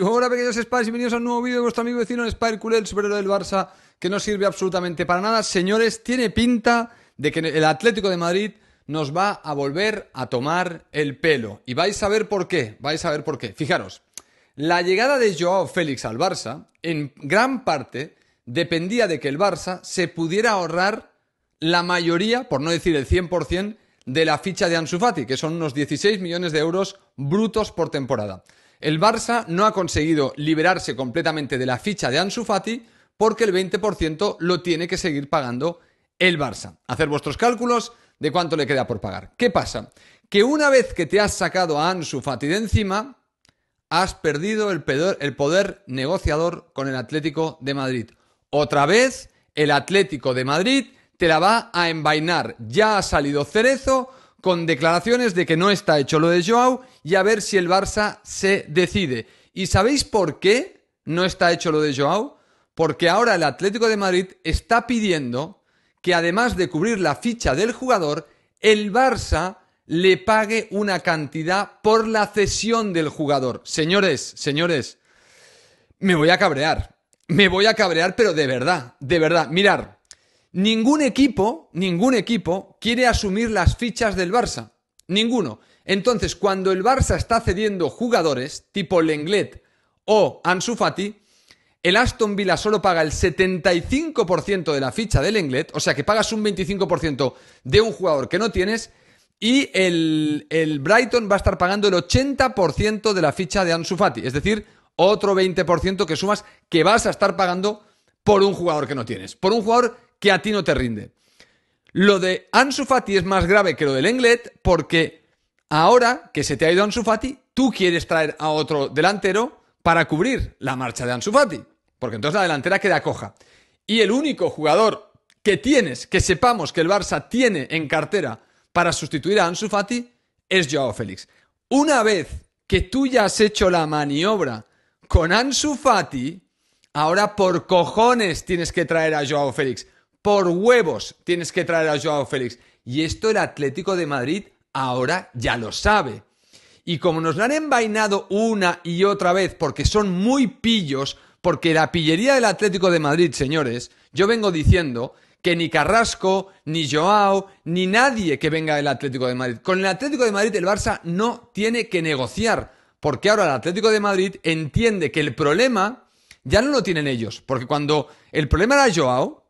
Hola pequeños y bienvenidos a un nuevo vídeo de vuestro amigo vecino Spire Culé, el superhéroe del Barça, que no sirve absolutamente para nada. Señores, tiene pinta de que el Atlético de Madrid nos va a volver a tomar el pelo. Y vais a ver por qué, vais a ver por qué. Fijaros, la llegada de Joao Félix al Barça, en gran parte, dependía de que el Barça se pudiera ahorrar la mayoría, por no decir el 100%, de la ficha de Ansu Fati, que son unos 16 millones de euros brutos por temporada. El Barça no ha conseguido liberarse completamente de la ficha de Ansu Fati porque el 20% lo tiene que seguir pagando el Barça. Hacer vuestros cálculos de cuánto le queda por pagar. ¿Qué pasa? Que una vez que te has sacado a Ansu Fati de encima, has perdido el poder negociador con el Atlético de Madrid. Otra vez, el Atlético de Madrid te la va a envainar. Ya ha salido Cerezo con declaraciones de que no está hecho lo de Joao y a ver si el Barça se decide. ¿Y sabéis por qué no está hecho lo de Joao? Porque ahora el Atlético de Madrid está pidiendo que además de cubrir la ficha del jugador, el Barça le pague una cantidad por la cesión del jugador. Señores, señores, me voy a cabrear. Me voy a cabrear, pero de verdad, de verdad. Mirar, Ningún equipo, ningún equipo quiere asumir las fichas del Barça. Ninguno. Entonces, cuando el Barça está cediendo jugadores tipo Lenglet o Ansu Fati, el Aston Villa solo paga el 75% de la ficha del Lenglet, o sea que pagas un 25% de un jugador que no tienes, y el, Brighton va a estar pagando el 80% de la ficha de Ansu Fati, es decir, otro 20% que sumas que vas a estar pagando por un jugador que no tienes, por un jugador que a ti no te rinde. Lo de Ansu Fati es más grave que lo del Englet porque ahora que se te ha ido Ansu Fati, tú quieres traer a otro delantero para cubrir la marcha de Ansu Fati, porque entonces la delantera queda coja. Y el único jugador que tienes, que sepamos que el Barça tiene en cartera para sustituir a Ansu Fati, es Joao Félix. Una vez que tú ya has hecho la maniobra con Ansu Fati, ahora por cojones tienes que traer a Joao Félix por huevos tienes que traer a Joao Félix. Y esto el Atlético de Madrid ahora ya lo sabe. Y como nos lo han envainado una y otra vez, porque son muy pillos, porque la pillería del Atlético de Madrid, señores, yo vengo diciendo que ni Carrasco, ni Joao, ni nadie que venga del Atlético de Madrid. Con el Atlético de Madrid el Barça no tiene que negociar, porque ahora el Atlético de Madrid entiende que el problema ya no lo tienen ellos, porque cuando el problema era Joao,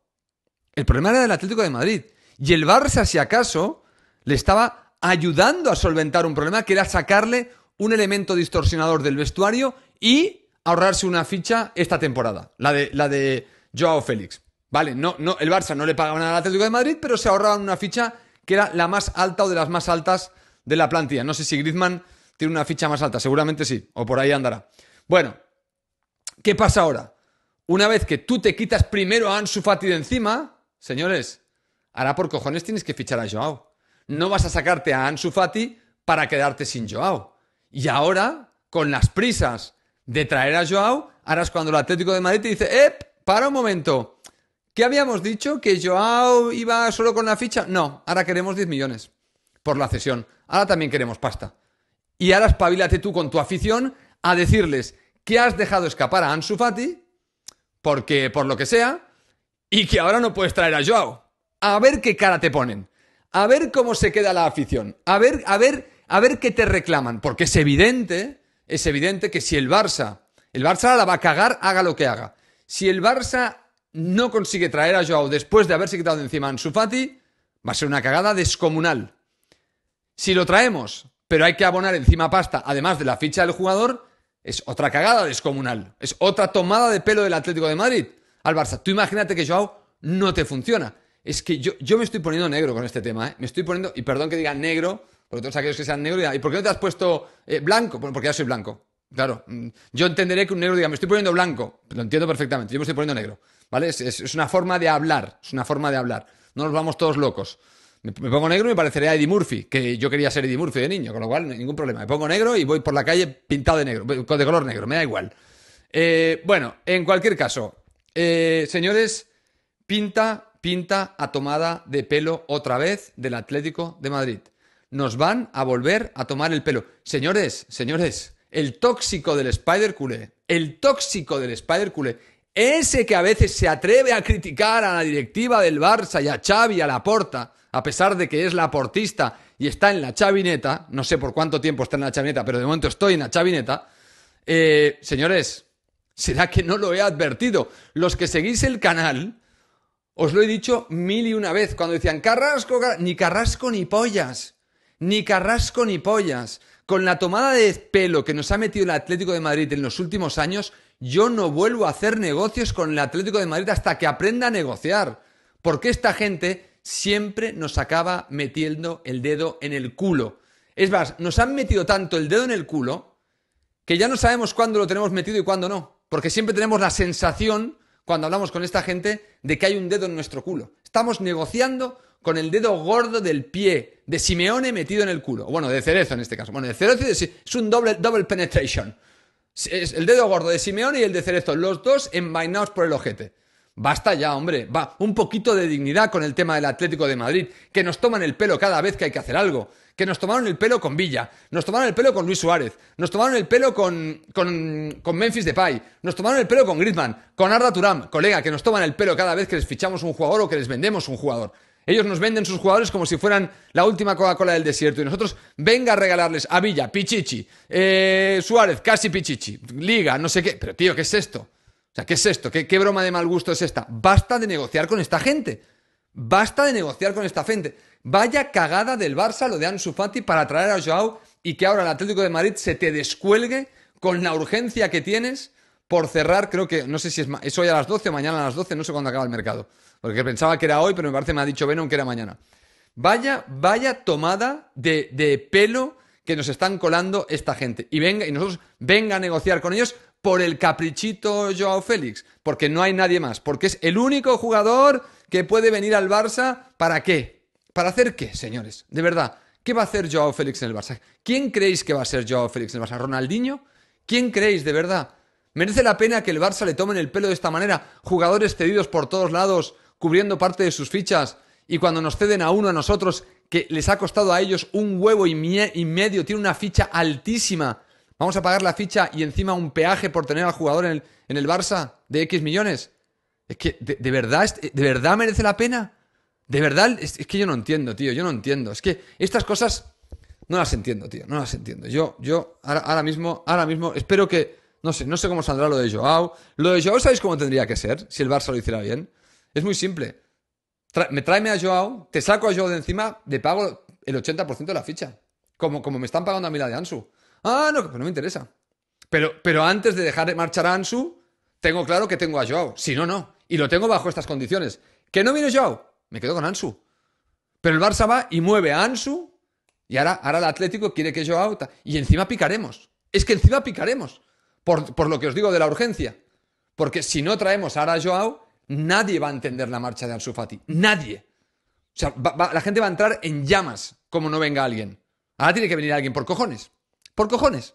el problema era del Atlético de Madrid. Y el Barça, si acaso, le estaba ayudando a solventar un problema que era sacarle un elemento distorsionador del vestuario y ahorrarse una ficha esta temporada, la de, la de Joao Félix. Vale, no, no, el Barça no le pagaban al Atlético de Madrid, pero se ahorraban una ficha que era la más alta o de las más altas de la plantilla. No sé si Griezmann tiene una ficha más alta, seguramente sí, o por ahí andará. Bueno, ¿qué pasa ahora? Una vez que tú te quitas primero a Ansu Fati de encima, Señores, ahora por cojones tienes que fichar a Joao. No vas a sacarte a Ansu Fati para quedarte sin Joao. Y ahora, con las prisas de traer a Joao, ahora es cuando el Atlético de Madrid te dice, ¡eh! Para un momento. ¿Qué habíamos dicho? ¿Que Joao iba solo con la ficha? No, ahora queremos 10 millones por la cesión. Ahora también queremos pasta. Y ahora espabilate tú con tu afición a decirles que has dejado escapar a Ansu Fati, porque por lo que sea, y que ahora no puedes traer a Joao. A ver qué cara te ponen. A ver cómo se queda la afición. A ver, a ver, a ver qué te reclaman. Porque es evidente, es evidente que si el Barça, el Barça la va a cagar, haga lo que haga. Si el Barça no consigue traer a Joao después de haberse quitado encima a Ansu Fati, va a ser una cagada descomunal. Si lo traemos, pero hay que abonar encima pasta, además de la ficha del jugador, es otra cagada descomunal. Es otra tomada de pelo del Atlético de Madrid al Barça. Tú imagínate que Joao no te funciona. Es que yo, yo me estoy poniendo negro con este tema, ¿eh? Me estoy poniendo, y perdón que diga negro, porque todos aquellos que sean negros ¿y por qué no te has puesto eh, blanco? Bueno, porque ya soy blanco. Claro, mm, yo entenderé que un negro diga, me estoy poniendo blanco. Lo entiendo perfectamente, yo me estoy poniendo negro. ¿Vale? Es, una forma de hablar, es una forma de hablar. No nos vamos todos locos. Me, pongo negro y me parecería Eddie Murphy, que yo quería ser Eddie Murphy de niño, con lo cual ningún problema. Me pongo negro y voy por la calle pintado de negro, de color negro, me da igual. Eh, bueno, en cualquier caso, eh, señores, pinta, pinta a tomada de pelo otra vez del Atlético de Madrid. Nos van a volver a tomar el pelo. Señores, señores, el tóxico del Spider Cule el tóxico del Spider Cule ese que a veces se atreve a criticar a la directiva del Barça y a Xavi, a la porta, a pesar de que es la portista y está en la chavineta, no sé por cuánto tiempo está en la chavineta, pero de momento estoy en la chavineta, eh, señores, ¿Será que no lo he advertido? Los que seguís el canal, os lo he dicho mil y una vez, cuando decían Carrasco, ni Carrasco ni pollas, ni Carrasco ni pollas. Con la tomada de pelo que nos ha metido el Atlético de Madrid en los últimos años, yo no vuelvo a hacer negocios con el Atlético de Madrid hasta que aprenda a negociar. Porque esta gente siempre nos acaba metiendo el dedo en el culo. Es más, nos han metido tanto el dedo en el culo que ya no sabemos cuándo lo tenemos metido y cuándo no. Porque siempre tenemos la sensación, cuando hablamos con esta gente, de que hay un dedo en nuestro culo. Estamos negociando con el dedo gordo del pie de Simeone metido en el culo. Bueno, de Cerezo en este caso. Bueno, de Cerezo es un double penetration. Es el dedo gordo de Simeone y el de Cerezo. Los dos envainados por el ojete. Basta ya, hombre. Va, un poquito de dignidad con el tema del Atlético de Madrid, que nos toman el pelo cada vez que hay que hacer algo que nos tomaron el pelo con Villa, nos tomaron el pelo con Luis Suárez, nos tomaron el pelo con, con, con Memphis Depay, nos tomaron el pelo con Griezmann, con Arda Turam, colega, que nos toman el pelo cada vez que les fichamos un jugador o que les vendemos un jugador. Ellos nos venden sus jugadores como si fueran la última Coca-Cola del desierto. Y nosotros, venga a regalarles a Villa, Pichichi, eh, Suárez, casi Pichichi, Liga, no sé qué. Pero tío, ¿qué es esto? O sea, ¿qué es esto? ¿Qué, qué broma de mal gusto es esta? Basta de negociar con esta gente. Basta de negociar con esta gente. Vaya cagada del Barça lo de Ansu Fati para traer a Joao y que ahora el Atlético de Madrid se te descuelgue con la urgencia que tienes por cerrar, creo que, no sé si es, hoy a las 12 o mañana a las 12, no sé cuándo acaba el mercado. Porque pensaba que era hoy, pero me parece me ha dicho Venom que era mañana. Vaya, vaya tomada de, pelo que nos están colando esta gente. Y venga, y nosotros venga a negociar con ellos por el caprichito Joao Félix, porque no hay nadie más, porque es el único jugador que puede venir al Barça, ¿para qué? ¿Para hacer qué, señores? De verdad, ¿qué va a hacer Joao Félix en el Barça? ¿Quién creéis que va a ser Joao Félix en el Barça? ¿Ronaldinho? ¿Quién creéis, de verdad? ¿Merece la pena que el Barça le tomen el pelo de esta manera? Jugadores cedidos por todos lados, cubriendo parte de sus fichas, y cuando nos ceden a uno a nosotros, que les ha costado a ellos un huevo y, medio, tiene una ficha altísima. ¿Vamos a pagar la ficha y encima un peaje por tener al jugador en el, Barça de X millones? que, de verdad, de verdad merece la pena? De verdad, es, que yo no entiendo, tío, yo no entiendo. Es que estas cosas no las entiendo, tío, no las entiendo. Yo, yo, ahora, mismo, ahora mismo, espero que, no sé, no sé cómo saldrá lo de Joao. Lo de Joao, ¿sabéis cómo tendría que ser si el Barça lo hiciera bien? Es muy simple. me tráeme a Joao, te saco a Joao de encima, le pago el 80% de la ficha. Como, como me están pagando a mí la de Ansu. Ah, no, pues no me interesa. Pero, pero antes de dejar marchar a Ansu, tengo claro que tengo a Joao. Si no, no. Y lo tengo bajo estas condiciones. ¿Que no viene Joao? Me quedo con Ansu. Pero el Barça va y mueve a Ansu y ahora, ahora el Atlético quiere que yo Y encima picaremos. Es que encima picaremos. Por, lo que os digo de la urgencia. Porque si no traemos ahora a Joao, nadie va a entender la marcha de Ansu Fati. Nadie. O sea, la gente va a entrar en llamas como no venga alguien. Ahora tiene que venir alguien por cojones. Por cojones.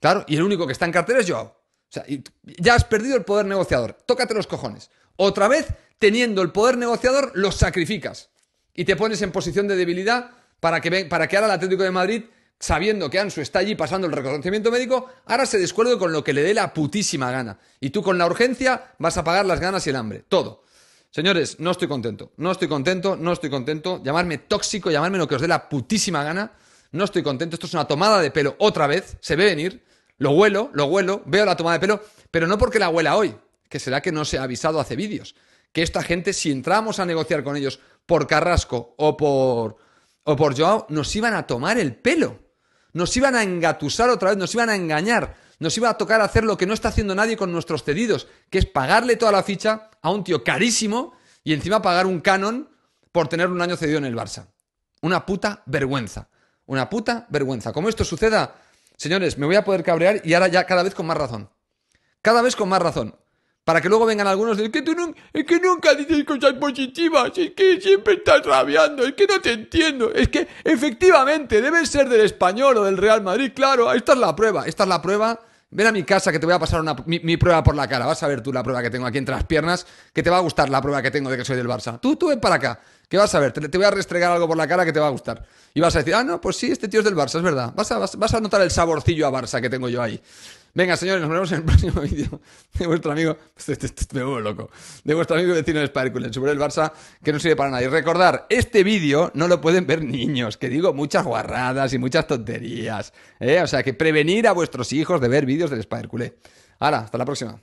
Claro, y el único que está en cartera es Joao. O sea, ya has perdido el poder negociador. Tócate los cojones. Otra vez, teniendo el poder negociador, los sacrificas y te pones en posición de debilidad para que, para que ahora el Atlético de Madrid, sabiendo que Ansu está allí pasando el reconocimiento médico, ahora se descuerde con lo que le dé la putísima gana. Y tú con la urgencia vas a pagar las ganas y el hambre. Todo. Señores, no estoy contento, no estoy contento, no estoy contento. Llamarme tóxico, llamarme lo que os dé la putísima gana. No estoy contento. Esto es una tomada de pelo otra vez. Se ve venir. Lo huelo, lo huelo, veo la tomada de pelo, pero no porque la huela hoy que será que no se ha avisado hace vídeos. Que esta gente, si entramos a negociar con ellos por Carrasco o por, o por Joao, nos iban a tomar el pelo. Nos iban a engatusar otra vez, nos iban a engañar. Nos iba a tocar hacer lo que no está haciendo nadie con nuestros cedidos, que es pagarle toda la ficha a un tío carísimo y encima pagar un canon por tener un año cedido en el Barça. Una puta vergüenza. Una puta vergüenza. Como esto suceda, señores, me voy a poder cabrear y ahora ya cada vez con más razón. Cada vez con más razón. Para que luego vengan algunos de, que tú es que nunca dices cosas positivas, es que siempre estás rabiando, es que no te entiendo, es que efectivamente debe ser del español o del Real Madrid, claro, ah, esta es la prueba, esta es la prueba. Ven a mi casa que te voy a pasar una, mi, prueba por la cara. Vas a ver tú la prueba que tengo aquí entre las piernas, que te va a gustar la prueba que tengo de que soy del Barça. Tú, tú ven para acá, que vas a ver, te, voy a restregar algo por la cara que te va a gustar. Y vas a decir, ah, no, pues sí, este tío es del Barça, es verdad. Vas a, vas a notar el saborcillo a Barça que tengo yo ahí. Venga, señores, nos vemos en el próximo vídeo de vuestro amigo. Este, este, este, me vuelvo loco. De vuestro amigo vecino del su sobre el Barça, que no sirve para nada. Y recordar, este vídeo no lo pueden ver niños, que digo muchas guarradas y muchas tonterías. ¿eh? O sea, que prevenir a vuestros hijos de ver vídeos del Sparkle. Ahora, hasta la próxima.